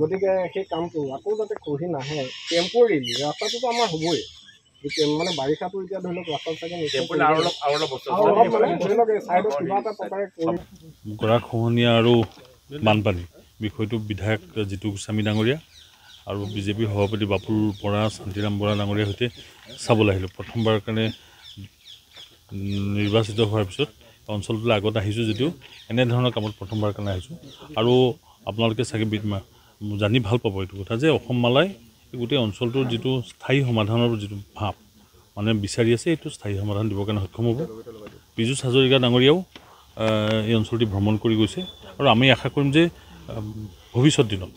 গতিকে সেই কামটো আকৌ যাতে খহি নাহে টেম্পৰেলি ৰাস্তাটোতো আমাৰ হ'বই মানে বাৰিষাটো এতিয়া ধৰি লওক ৰাস্তাত খহনীয়া আৰু বানপানী বিষয়টো বিধায়ক জিতু গোস্বামী ডাঙৰীয়া আৰু বিজেপিৰ সভাপতি বাপুল বৰা শান্তিৰাম বৰা ডাঙৰীয়াৰ সৈতে চাবলৈ আহিলোঁ প্ৰথমবাৰৰ কাৰণে নিৰ্বাচিত হোৱাৰ পিছত অঞ্চলটোলৈ আগত আহিছোঁ যদিও এনেধৰণৰ কামত প্ৰথমবাৰৰ কাৰণে আহিছোঁ আৰু আপোনালোকে চাগে জানি ভাল পাব এইটো কথা যে অসম মালাই গোটেই অঞ্চলটোৰ যিটো স্থায়ী সমাধানৰ যিটো ভাৱ মানে বিচাৰি আছে এইটো স্থায়ী সমাধান দিবৰ কাৰণে সক্ষম হ'ব পীযুষ হাজৰিকা ডাঙৰীয়াও এই অঞ্চলটি ভ্ৰমণ কৰি গৈছে আৰু আমি আশা কৰিম যে ভৱিষ্যত দিনত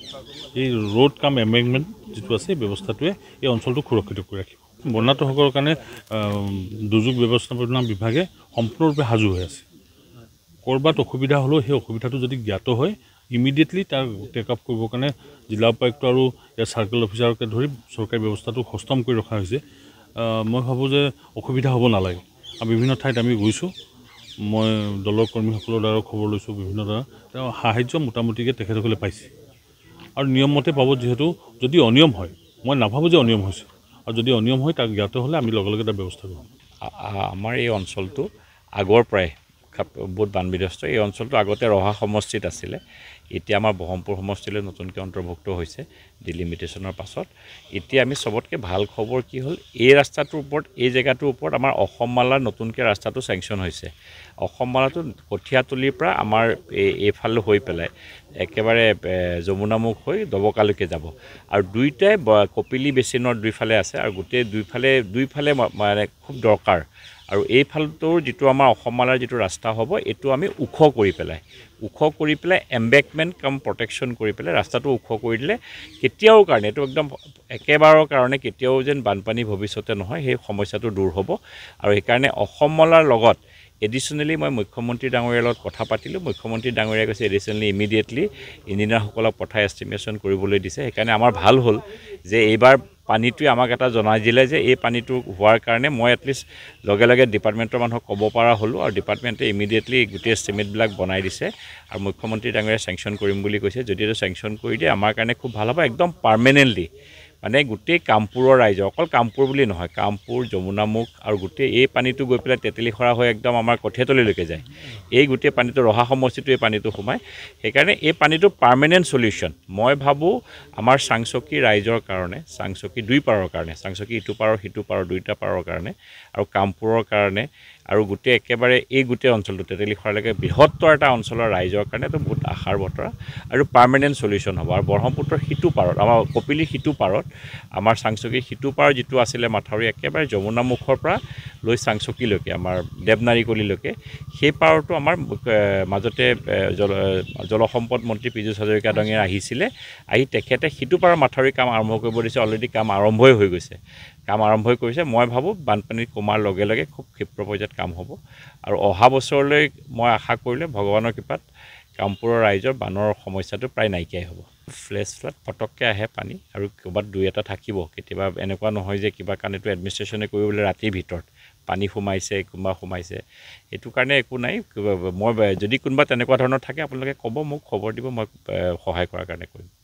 এই ৰ'ড কাম এমেণ্ডমেণ্ট যিটো আছে ব্যৱস্থাটোৱে এই অঞ্চলটোক সুৰক্ষিত কৰি ৰাখিব বৰ্ণাটকসকলৰ কাৰণে দুৰ্যোগ ব্যৱস্থাপনা বিভাগে সম্পূৰ্ণৰূপে সাজু হৈ আছে ক'ৰবাত অসুবিধা হ'লেও সেই অসুবিধাটো যদি জ্ঞাত হয় ইমিডিয়েটলি তাক টেকআপ কৰিবৰ কাৰণে জিলা উপায়ুক্ত আৰু ইয়াৰ চাৰ্কেল অফিচাৰকে ধৰি চৰকাৰী ব্যৱস্থাটো সষ্টম কৰি ৰখা হৈছে মই ভাবোঁ যে অসুবিধা হ'ব নালাগে আৰু বিভিন্ন ঠাইত আমি গৈছোঁ মই দলৰ কৰ্মীসকলৰ দ্বাৰাও খবৰ লৈছোঁ বিভিন্ন ধৰণৰ তেওঁ সাহাৰ্য মোটামুটিকৈ তেখেতসকলে পাইছে আৰু নিয়মমতে পাব যিহেতু যদি অনিয়ম হয় মই নাভাবোঁ যে অনিয়ম হৈছে আৰু যদি অনিয়ম হয় তাক জ্ঞাত হ'লে আমি লগে লগে তাৰ ব্যৱস্থা কৰোঁ আমাৰ এই অঞ্চলটো আগৰ পৰাই বহুত বান বিধ্বস্ত এই অঞ্চলটো আগতে ৰহা সমষ্টিত আছিলে এতিয়া আমাৰ ব্ৰহ্মপুৰ সমষ্টিলৈ নতুনকৈ অন্তৰ্ভুক্ত হৈছে ডিলিমিটেশ্যনৰ পাছত এতিয়া আমি চবতকৈ ভাল খবৰ কি হ'ল এই ৰাস্তাটোৰ ওপৰত এই জেগাটোৰ ওপৰত আমাৰ অসম মালাৰ নতুনকৈ ৰাস্তাটো চেংচন হৈছে অসম মালাটো কঠিয়াতলিৰ পৰা আমাৰ এই এইফালে হৈ পেলাই একেবাৰে যমুনামুখ হৈ দবকালৈকে যাব আৰু দুয়োটাই কপিলি বেচিনৰ দুইফালে আছে আৰু গোটেই দুইফালে দুইফালে মানে খুব দৰকাৰ আৰু এইফালটোৰ যিটো আমাৰ অসমমালাৰ যিটো ৰাস্তা হ'ব এইটো আমি ওখ কৰি পেলাই ওখ কৰি পেলাই এম্বেকমেণ্ট কাম প্ৰটেকশ্যন কৰি পেলাই ৰাস্তাটো ওখ কৰি দিলে কেতিয়াও কাৰণে এইটো একদম একেবাৰৰ কাৰণে কেতিয়াও যেন বানপানী ভৱিষ্যতে নহয় সেই সমস্যাটো দূৰ হ'ব আৰু সেইকাৰণে অসমমালাৰ লগত এডিশ্যনেলি মই মুখ্যমন্ত্ৰী ডাঙৰীয়াৰ লগত কথা পাতিলোঁ মুখ্যমন্ত্ৰী ডাঙৰীয়াই কৈছে এডিশ্যনেলি ইমিডিয়েটলি ইঞ্জিনিয়াৰসকলক পঠাই এষ্টিমেশ্যন কৰিবলৈ দিছে সেইকাৰণে আমাৰ ভাল হ'ল যে এইবাৰ পানীটোৱে আমাক এটা জনাই দিলে যে এই পানীটো হোৱাৰ কাৰণে মই এটলিষ্ট লগে লগে ডিপাৰ্টমেণ্টৰ মানুহক ক'ব পৰা হ'লোঁ আৰু ডিপাৰ্টমেণ্টে ইমিডিয়েটলি গোটেই এষ্টিমেটবিলাক বনাই দিছে আৰু মুখ্যমন্ত্ৰী ডাঙৰীয়া চেংচন কৰিম বুলি কৈছে যদি এইটো চেংচন কৰি দিয়ে আমাৰ কাৰণে খুব ভাল হ'ব একদম পাৰ্মানেণ্টলি মানে গোটেই কামপুৰৰ ৰাইজৰ অকল কামপুৰ বুলি নহয় কামপুৰ যমুনামুখ আৰু গোটেই এই পানীটো গৈ পেলাই তেতেলিখৰা হৈ একদম আমাৰ কঠীয়াতলীলৈকে যায় এই গোটেই পানীটো ৰহা সমষ্টিটো এই পানীটো সোমায় সেইকাৰণে এই পানীটো পাৰ্মানেণ্ট চলিউশ্যন মই ভাবোঁ আমাৰ চাংচকী ৰাইজৰ কাৰণে চাংচকী দুই পাৰৰ কাৰণে চাংচকী ইটো পাৰৰ সিটো পাৰৰ দুইটা পাৰৰ কাৰণে আৰু কামপুৰৰ কাৰণে আৰু গোটেই একেবাৰে এই গোটেই অঞ্চলটো তেতেলিখোৱালৈকে বৃহত্তৰ এটা অঞ্চলৰ ৰাইজৰ কাৰণে এইটো বহুত আশাৰ বতৰা আৰু পাৰ্মানেণ্ট চলিউশ্যন হ'ব আৰু ব্ৰহ্মপুত্ৰৰ সিটো পাৰত আমাৰ কপিলীৰ সিটো পাৰত আমাৰ চাংচকীৰ সিটো পাৰ যিটো আছিলে মাথাউৰি একেবাৰে যমুনা মুখৰ পৰা লৈ চাংচকীলৈকে আমাৰ দেৱনাৰিকলিলৈকে সেই পাৰতো আমাৰ মাজতে জল জলসম্পদ মন্ত্ৰী পীযুষ হাজৰিকা ডঙীয়া আহিছিলে আহি তেখেতে সিটো পাৰৰ মাথাউৰি কাম আৰম্ভ কৰিব দিছে অলৰেডি কাম আৰম্ভই হৈ গৈছে কাম আৰম্ভই কৰিছে মই ভাবোঁ বানপানী কমাৰ লগে লগে খুব ক্ষীপ্ৰ পৰ্যায়ত কাম হ'ব আৰু অহা বছৰলৈ মই আশা কৰিলে ভগৱানৰ কৃপাত কামপুৰৰ ৰাইজৰ বানৰ সমস্যাটো প্ৰায় নাইকিয়াই হ'ব ফ্লেছ ফ্লাড পটককৈ আহে পানী আৰু ক'ৰবাত দুই এটা থাকিব কেতিয়াবা এনেকুৱা নহয় যে কিবা কাৰণেতো এডমিনিষ্ট্ৰেশ্যনে কৰিবলৈ ৰাতিৰ ভিতৰত পানী সোমাইছে কোনোবা সোমাইছে সেইটো কাৰণে একো নাই মই যদি কোনোবা তেনেকুৱা ধৰণৰ থাকে আপোনালোকে ক'ব মোক খবৰ দিব মই সহায় কৰাৰ কাৰণে কৰিম